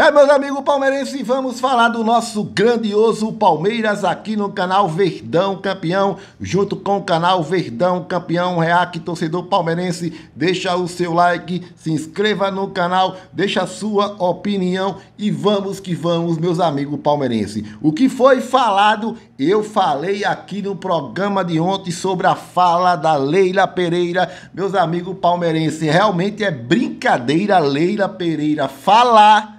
É, meus amigos palmeirenses, vamos falar do nosso grandioso Palmeiras aqui no canal Verdão Campeão, junto com o canal Verdão Campeão React Torcedor Palmeirense. Deixa o seu like, se inscreva no canal, deixa a sua opinião e vamos que vamos, meus amigos palmeirenses. O que foi falado, eu falei aqui no programa de ontem sobre a fala da Leila Pereira. Meus amigos palmeirenses, realmente é brincadeira Leila Pereira falar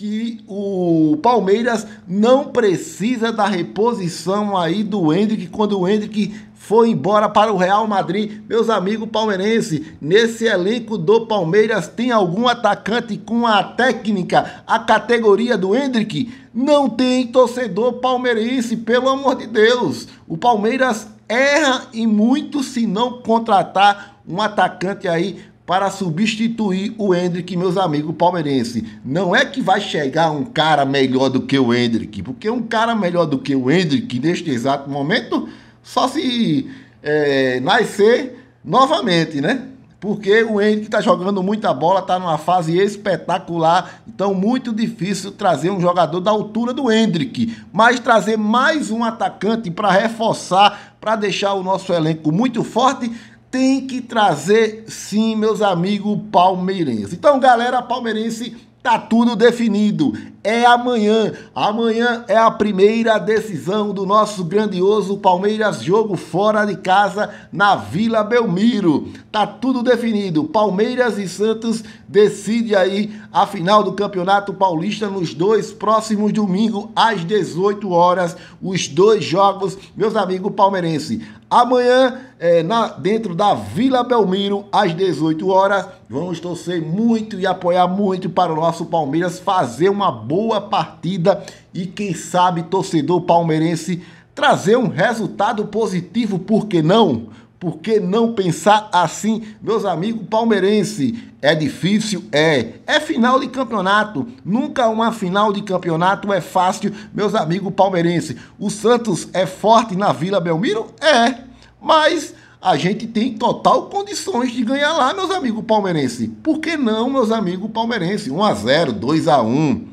que o Palmeiras não precisa da reposição aí do Hendrick quando o Hendrick foi embora para o Real Madrid. Meus amigos palmeirenses, nesse elenco do Palmeiras tem algum atacante com a técnica, a categoria do Hendrick? Não tem torcedor palmeirense, pelo amor de Deus. O Palmeiras erra e muito se não contratar um atacante aí para substituir o Hendrick, meus amigos palmeirenses. Não é que vai chegar um cara melhor do que o Hendrick, porque um cara melhor do que o Hendrick neste exato momento só se é, nascer novamente, né? Porque o Hendrick está jogando muita bola, está numa fase espetacular, então muito difícil trazer um jogador da altura do Hendrick. Mas trazer mais um atacante para reforçar, para deixar o nosso elenco muito forte tem que trazer, sim, meus amigos palmeirenses. Então, galera palmeirense, tá tudo definido é amanhã. Amanhã é a primeira decisão do nosso grandioso Palmeiras jogo fora de casa na Vila Belmiro. Tá tudo definido. Palmeiras e Santos decide aí a final do Campeonato Paulista nos dois próximos domingos às 18 horas, os dois jogos, meus amigos palmeirenses. Amanhã, é, na, dentro da Vila Belmiro, às 18 horas, vamos torcer muito e apoiar muito para o nosso Palmeiras fazer uma boa partida e quem sabe torcedor palmeirense trazer um resultado positivo, por que não? Por que não pensar assim, meus amigos palmeirense? É difícil? É. É final de campeonato. Nunca uma final de campeonato é fácil, meus amigos palmeirense. O Santos é forte na Vila Belmiro? É. Mas a gente tem total condições de ganhar lá, meus amigos palmeirense. Por que não, meus amigos palmeirense? 1 a 0, 2 a 1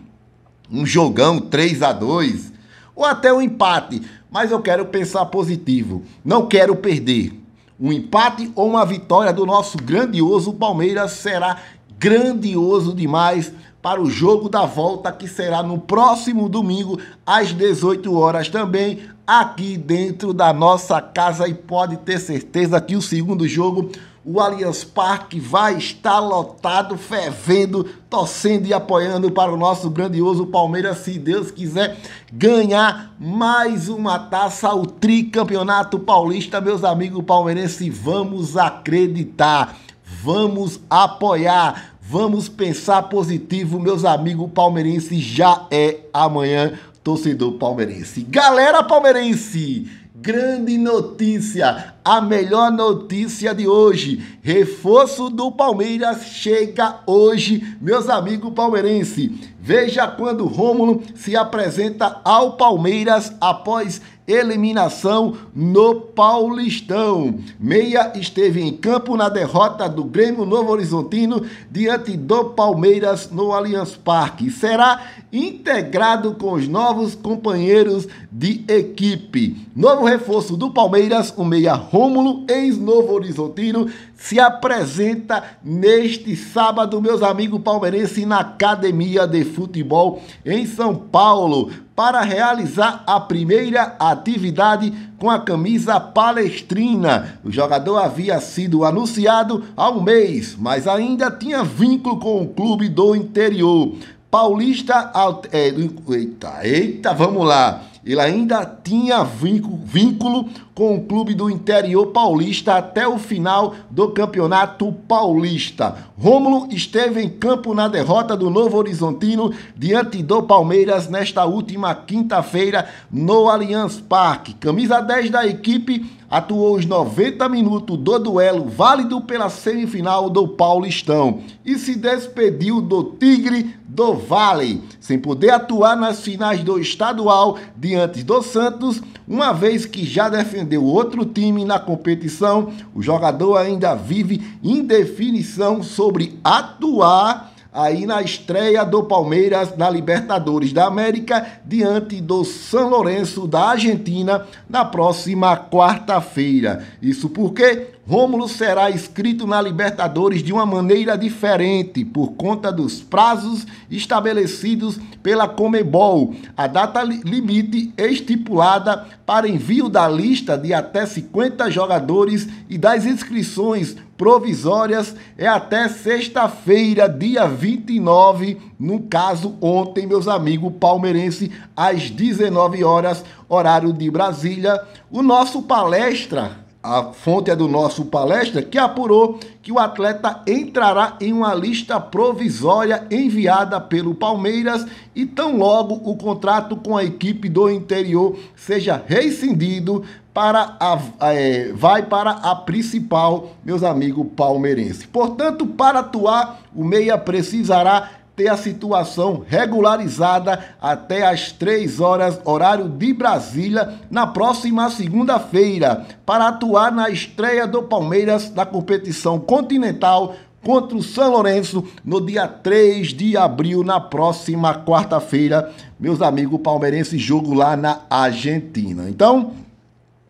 um jogão 3 a 2 ou até um empate, mas eu quero pensar positivo. Não quero perder. Um empate ou uma vitória do nosso grandioso Palmeiras será grandioso demais para o jogo da volta que será no próximo domingo às 18 horas também aqui dentro da nossa casa e pode ter certeza que o segundo jogo o Allianz Parque vai estar lotado, fervendo, torcendo e apoiando para o nosso grandioso Palmeiras, se Deus quiser ganhar mais uma taça, o tricampeonato paulista, meus amigos palmeirenses, vamos acreditar, vamos apoiar Vamos pensar positivo, meus amigos palmeirenses. Já é amanhã, torcedor palmeirense. Galera palmeirense, grande notícia! a melhor notícia de hoje. Reforço do Palmeiras chega hoje, meus amigos palmeirenses. Veja quando Rômulo se apresenta ao Palmeiras após eliminação no Paulistão. Meia esteve em campo na derrota do Grêmio Novo Horizontino diante do Palmeiras no Allianz Parque. Será integrado com os novos companheiros de equipe. Novo reforço do Palmeiras, o meia Rômulo Rômulo, ex-Novo Horizontino, se apresenta neste sábado, meus amigos palmeirenses, na Academia de Futebol em São Paulo, para realizar a primeira atividade com a camisa palestrina. O jogador havia sido anunciado há um mês, mas ainda tinha vínculo com o clube do interior. Paulista. Eh, eita, eita, vamos lá. Ele ainda tinha vínculo com o clube do interior paulista até o final do Campeonato Paulista. Rômulo esteve em campo na derrota do Novo Horizontino diante do Palmeiras nesta última quinta-feira no Allianz Parque. Camisa 10 da equipe atuou os 90 minutos do duelo válido pela semifinal do Paulistão e se despediu do Tigre do Vale, sem poder atuar nas finais do estadual diante do Santos, uma vez que já defendeu outro time na competição. O jogador ainda vive indefinição sobre atuar aí na estreia do Palmeiras na Libertadores da América diante do São Lourenço da Argentina na próxima quarta-feira. Isso porque Rômulo será inscrito na Libertadores de uma maneira diferente, por conta dos prazos estabelecidos pela Comebol, a data limite estipulada para envio da lista de até 50 jogadores e das inscrições provisórias é até sexta-feira, dia 29, no caso ontem, meus amigos palmeirense, às 19 horas, horário de Brasília. O nosso palestra a fonte é do nosso palestra, que apurou que o atleta entrará em uma lista provisória enviada pelo Palmeiras e tão logo o contrato com a equipe do interior seja rescindido para a, é, vai para a principal, meus amigos palmeirenses. Portanto, para atuar, o meia precisará ter a situação regularizada até às 3 horas, horário de Brasília, na próxima segunda-feira, para atuar na estreia do Palmeiras na competição continental contra o São Lourenço no dia 3 de abril, na próxima quarta-feira. Meus amigos palmeirenses, jogo lá na Argentina. Então,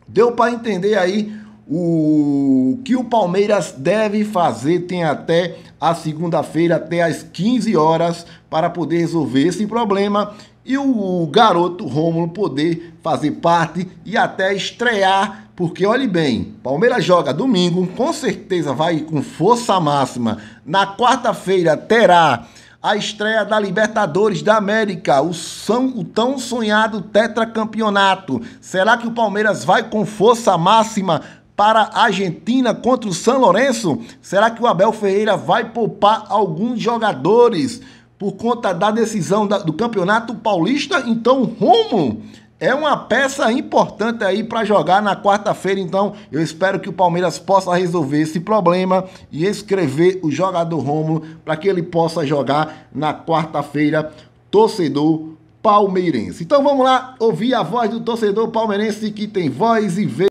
deu para entender aí o que o Palmeiras deve fazer tem até a segunda-feira, até às 15 horas, para poder resolver esse problema e o garoto Rômulo poder fazer parte e até estrear, porque olhe bem, Palmeiras joga domingo, com certeza vai com força máxima. Na quarta-feira terá a estreia da Libertadores da América, o, são, o tão sonhado tetracampeonato. Será que o Palmeiras vai com força máxima para a Argentina contra o São Lourenço? Será que o Abel Ferreira vai poupar alguns jogadores por conta da decisão do Campeonato Paulista? Então, rumo é uma peça importante aí para jogar na quarta-feira, então eu espero que o Palmeiras possa resolver esse problema e escrever o jogador Rômulo para que ele possa jogar na quarta-feira, torcedor palmeirense. Então vamos lá ouvir a voz do torcedor palmeirense que tem voz e vez.